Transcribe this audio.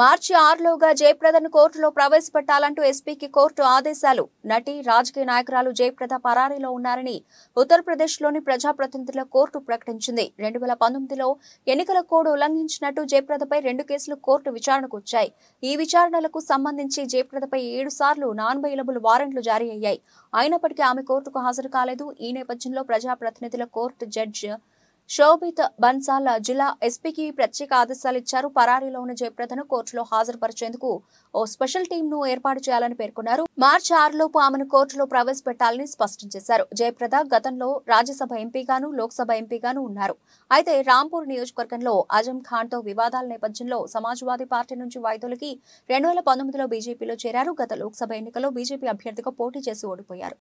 మార్చి ఆరులోగా జయప్రదను కోర్టులో ప్రవేశపెట్టాలంటూ ఎస్పీకి కోర్టు ఆదేశాలు నటి రాజకీయ నాయకురాలు జయప్రద పరారీలో ఉన్నారని ఉత్తరప్రదేశ్లోని ప్రజాప్రతినిధుల కోర్టు ప్రకటించింది రెండు వేల పంతొమ్మిదిలో ఎన్నికల కోడ్ ఉల్లంఘించినట్టు జయప్రదపై రెండు కేసులు కోర్టు విచారణకు వచ్చాయి ఈ విచారణలకు సంబంధించి జయప్రదపై ఏడు సార్లు నాన్ బైలబుల్ వారెంట్లు జారీ అయ్యాయి అయినప్పటికీ ఆమె కోర్టుకు హాజరు కాలేదు ఈ నేపథ్యంలో ప్రజాప్రతినిధుల కోర్టు జడ్జి శోభిత్ బన్సాల్ జిల్లా ఎస్పీకి ప్రత్యేక ఆదేశాలు ఇచ్చారు పరారీలో ఉన్న జయప్రదను కోర్టులో హాజరుపరిచేందుకు ఓ స్పెషల్ టీంను ఏర్పాటు చేయాలని పేర్కొన్నారు మార్చి ఆరులోపు ఆమెను కోర్టులో ప్రవేశపెట్టాలని స్పష్టం చేశారు జయప్రద గతంలో రాజ్యసభ ఎంపీగాను లోక్సభ ఎంపీగాను ఉన్నారు అయితే రాంపూర్ నియోజకవర్గంలో అజం ఖాన్తో వివాదాల నేపథ్యంలో సమాజ్వాదీ పార్టీ నుంచి వాయిదొలకి రెండు వేల పంతొమ్మిదిలో బీజేపీలో చేరారు గత లోక్సభ ఎన్నికల్లో బీజేపీ అభ్యర్థిగా పోటీ చేసి ఓడిపోయారు